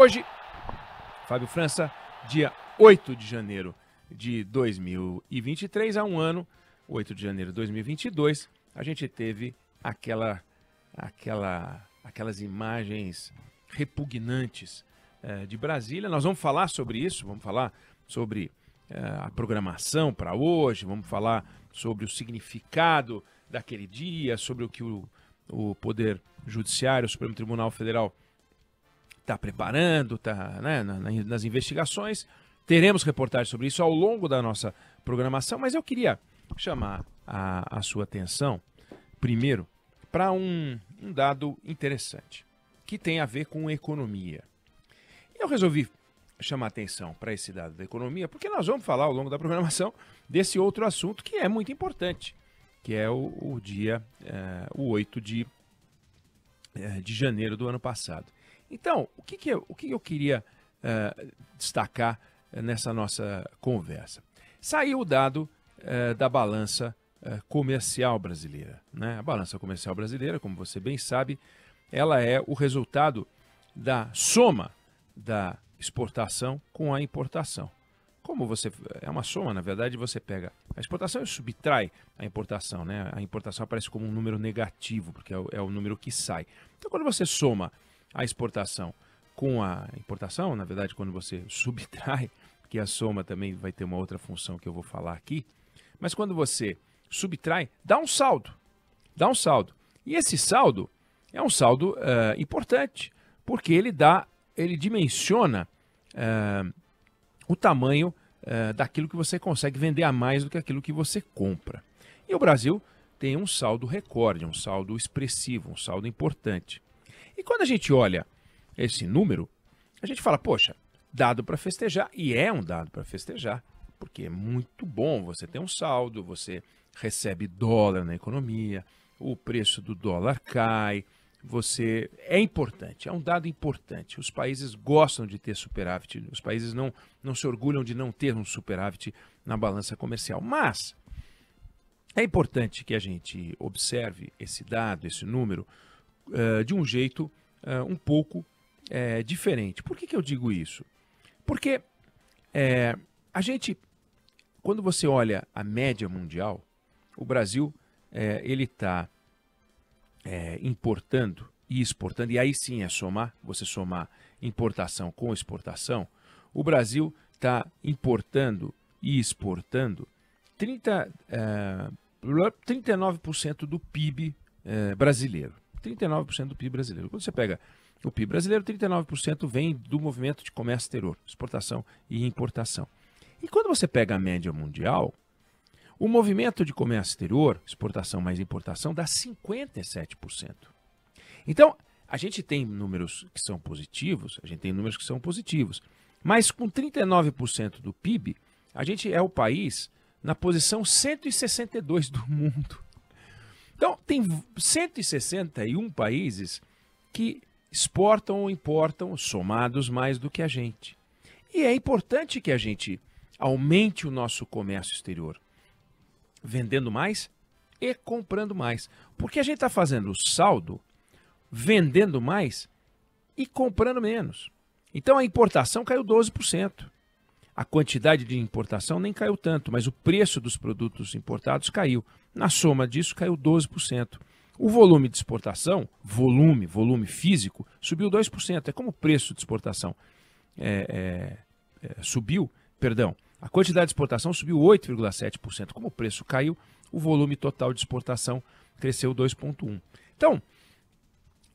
Hoje, Fábio França, dia 8 de janeiro de 2023, há um ano, 8 de janeiro de 2022, a gente teve aquela, aquela, aquelas imagens repugnantes eh, de Brasília. Nós vamos falar sobre isso, vamos falar sobre eh, a programação para hoje, vamos falar sobre o significado daquele dia, sobre o que o, o Poder Judiciário, o Supremo Tribunal Federal está preparando, está né, nas investigações. Teremos reportagem sobre isso ao longo da nossa programação, mas eu queria chamar a, a sua atenção, primeiro, para um, um dado interessante que tem a ver com economia. Eu resolvi chamar atenção para esse dado da economia, porque nós vamos falar ao longo da programação desse outro assunto que é muito importante, que é o, o dia, é, o 8 de, é, de janeiro do ano passado. Então, o que, que, eu, o que eu queria uh, destacar eh, nessa nossa conversa? Saiu o dado uh, da balança uh, comercial brasileira. Né? A balança comercial brasileira, como você bem sabe, ela é o resultado da soma da exportação com a importação. Como você é uma soma, na verdade, você pega a exportação e subtrai a importação, né? A importação aparece como um número negativo, porque é o, é o número que sai. Então, quando você soma a exportação com a importação, na verdade, quando você subtrai, que a soma também vai ter uma outra função que eu vou falar aqui, mas quando você subtrai, dá um saldo. Dá um saldo. E esse saldo é um saldo uh, importante, porque ele dá, ele dimensiona uh, o tamanho uh, daquilo que você consegue vender a mais do que aquilo que você compra. E o Brasil tem um saldo recorde, um saldo expressivo, um saldo importante. E quando a gente olha esse número, a gente fala, poxa, dado para festejar, e é um dado para festejar, porque é muito bom, você tem um saldo, você recebe dólar na economia, o preço do dólar cai, você é importante, é um dado importante. Os países gostam de ter superávit, os países não, não se orgulham de não ter um superávit na balança comercial. Mas é importante que a gente observe esse dado, esse número, eh, de um jeito uh, um pouco uh, diferente. Por que, que eu digo isso? Porque a gente, quando você olha a média mundial, o Brasil ele está importando e exportando, e aí sim é somar, você somar importação com exportação, o Brasil está importando e exportando 30, 39% do PIB brasileiro. 39% do PIB brasileiro. Quando você pega o PIB brasileiro, 39% vem do movimento de comércio exterior, exportação e importação. E quando você pega a média mundial, o movimento de comércio exterior, exportação mais importação, dá 57%. Então, a gente tem números que são positivos, a gente tem números que são positivos, mas com 39% do PIB, a gente é o país na posição 162 do mundo. Então, tem 161 países que exportam ou importam somados mais do que a gente. E é importante que a gente aumente o nosso comércio exterior, vendendo mais e comprando mais. Porque a gente está fazendo saldo, vendendo mais e comprando menos. Então a importação caiu 12% a quantidade de importação nem caiu tanto, mas o preço dos produtos importados caiu. Na soma disso, caiu 12%. O volume de exportação, volume, volume físico, subiu 2%. É como o preço de exportação é, é, é, subiu, perdão, a quantidade de exportação subiu 8,7%. Como o preço caiu, o volume total de exportação cresceu 2,1%. Então,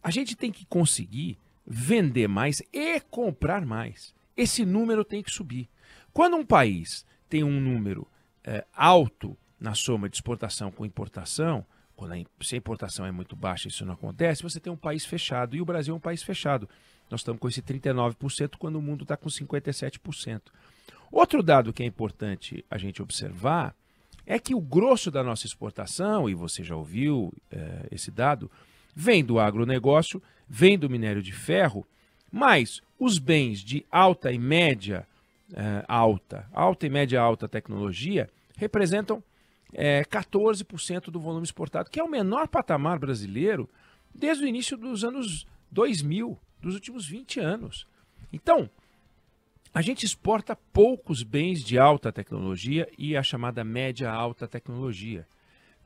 a gente tem que conseguir vender mais e comprar mais. Esse número tem que subir. Quando um país tem um número é, alto na soma de exportação com importação, quando a, se a importação é muito baixa, isso não acontece, você tem um país fechado. E o Brasil é um país fechado. Nós estamos com esse 39% quando o mundo está com 57%. Outro dado que é importante a gente observar é que o grosso da nossa exportação, e você já ouviu eh, esse dado, vem do agronegócio, vem do minério de ferro, mas os bens de alta e média eh, alta, alta e média alta tecnologia, representam é, eh, 14% do volume exportado, que é o menor patamar brasileiro desde o início dos anos 2000, dos últimos 20 anos. Então, a gente exporta poucos bens de alta tecnologia e a chamada média alta tecnologia,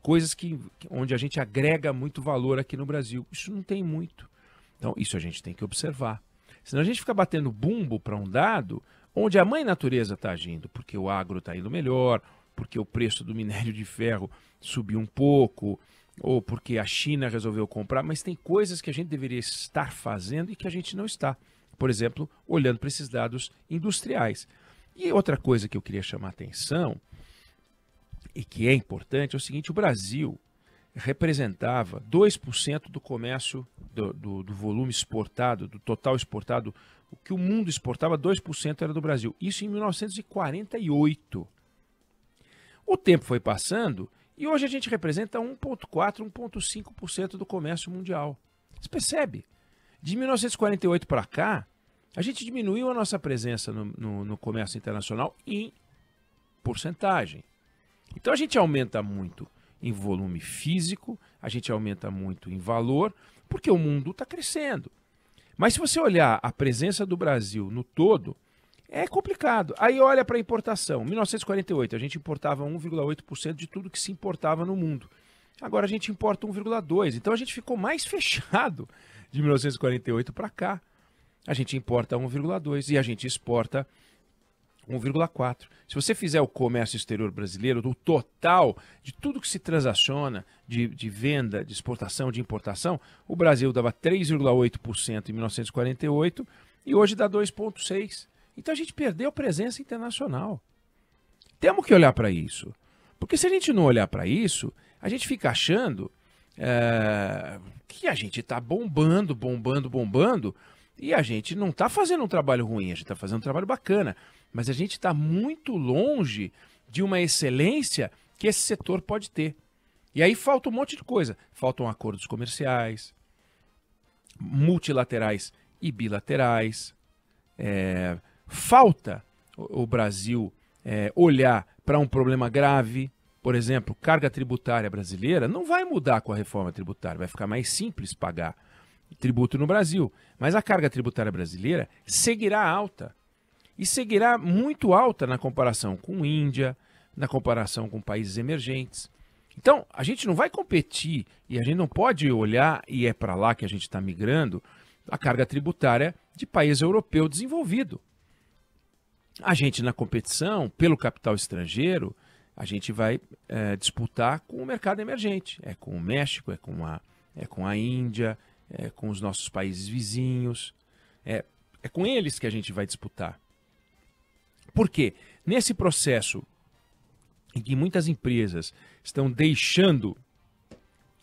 coisas que onde a gente agrega muito valor aqui no Brasil. Isso não tem muito. Então, isso a gente tem que observar. Senão a gente fica batendo bumbo para um dado, onde a mãe natureza está agindo, porque o agro está indo melhor, porque o preço do minério de ferro subiu um pouco, ou porque a China resolveu comprar, mas tem coisas que a gente deveria estar fazendo e que a gente não está. Por exemplo, olhando para esses dados industriais. E outra coisa que eu queria chamar a atenção, e que é importante, é o seguinte: o Brasil representava 2% do comércio, do, do, do volume exportado, do total exportado o que o mundo exportava, 2% era do Brasil. Isso em 1948. O tempo foi passando e hoje a gente representa 1,4%, 1,5% do comércio mundial. Você percebe? De 1948 para cá, a gente diminuiu a nossa presença no, no, no comércio internacional em porcentagem. Então a gente aumenta muito em volume físico, a gente aumenta muito em valor, porque o mundo está crescendo. Mas se você olhar a presença do Brasil no todo, é complicado. Aí olha para a importação. 1948, a gente importava 1,8% de tudo que se importava no mundo. Agora a gente importa 1,2%. Então a gente ficou mais fechado de 1948 para cá. A gente importa 1,2% e a gente exporta 1,4. Se você fizer o comércio exterior brasileiro, do total de tudo que se transaciona, de, de venda, de exportação, de importação, o Brasil dava 3,8% em 1948 e hoje dá 2,6%. Então a gente perdeu presença internacional. Temos que olhar para isso. Porque se a gente não olhar para isso, a gente fica achando é, que a gente está bombando, bombando, bombando, e a gente não está fazendo um trabalho ruim, a gente está fazendo um trabalho bacana mas a gente está muito longe de uma excelência que esse setor pode ter. E aí falta um monte de coisa. Faltam acordos comerciais, multilaterais e bilaterais. É, falta o, Brasil é, olhar para um problema grave. Por exemplo, carga tributária brasileira não vai mudar com a reforma tributária, vai ficar mais simples pagar tributo no Brasil. Mas a carga tributária brasileira seguirá alta e seguirá muito alta na comparação com Índia, na comparação com países emergentes. Então, a gente não vai competir e a gente não pode olhar, e é para lá que a gente está migrando, a carga tributária de país europeu desenvolvido. A gente, na competição, pelo capital estrangeiro, a gente vai é, disputar com o mercado emergente. É com o México, é com a, é com a Índia, é com os nossos países vizinhos. É, é com eles que a gente vai disputar. Por quê? Nesse processo em que muitas empresas estão deixando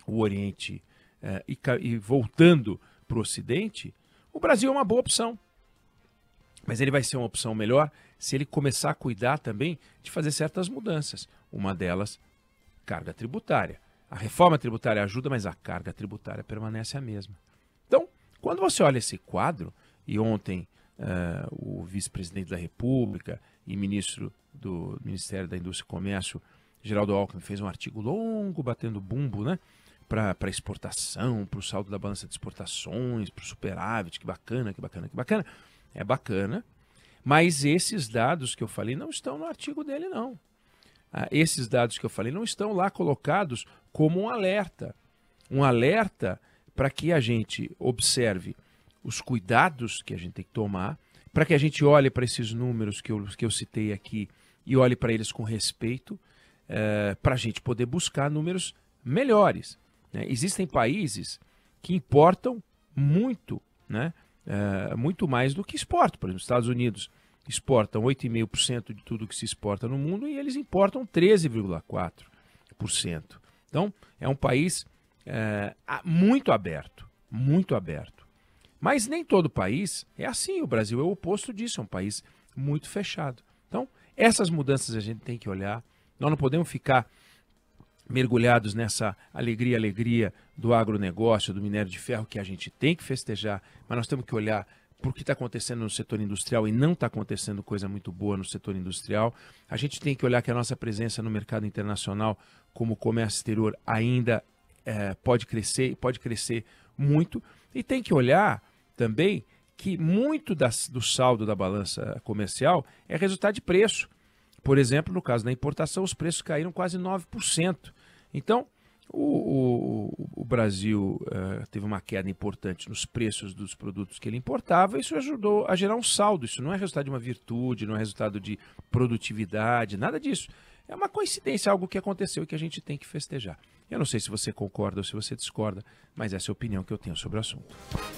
o Oriente eh, e, e voltando para o Ocidente, o Brasil é uma boa opção. Mas ele vai ser uma opção melhor se ele começar a cuidar também de fazer certas mudanças. Uma delas, carga tributária. A reforma tributária ajuda, mas a carga tributária permanece a mesma. Então, quando você olha esse quadro, e ontem uh, o vice-presidente da República e ministro do Ministério da Indústria e Comércio, Geraldo Alckmin, fez um artigo longo batendo bumbo, né? Para exportação, para o saldo da balança de exportações, para o superávit, que bacana, que bacana, que bacana. É bacana, mas esses dados que eu falei não estão no artigo dele, não. Ah, esses dados que eu falei não estão lá colocados como um alerta. Um alerta para que a gente observe os cuidados que a gente tem que tomar, para que a gente olhe para esses números que eu, que eu citei aqui e olhe para eles com respeito, é, eh, para a gente poder buscar números melhores. Né? Existem países que importam muito, né? É, muito mais do que exportam. Por exemplo, os Estados Unidos exportam 8,5% de tudo que se exporta no mundo e eles importam 13,4%. Então, é um país é, muito aberto, muito aberto. Mas nem todo país é assim. O Brasil é o oposto disso, é um país muito fechado. Então, essas mudanças a gente tem que olhar. Nós não podemos ficar mergulhados nessa alegria, alegria do agronegócio, do minério de ferro, que a gente tem que festejar, mas nós temos que olhar por que está acontecendo no setor industrial e não está acontecendo coisa muito boa no setor industrial. A gente tem que olhar que a nossa presença no mercado internacional como comércio exterior ainda é, pode crescer e pode crescer muito. E tem que olhar também que muito das, do saldo da balança comercial é resultado de preço. Por exemplo, no caso da importação, os preços caíram quase 9%. Então, o, o, o Brasil uh, teve uma queda importante nos preços dos produtos que ele importava, isso ajudou a gerar um saldo. Isso não é resultado de uma virtude, não é resultado de produtividade, nada disso. É uma coincidência, algo que aconteceu e que a gente tem que festejar. Eu não sei se você concorda ou se você discorda, mas essa é a opinião que eu tenho sobre o assunto.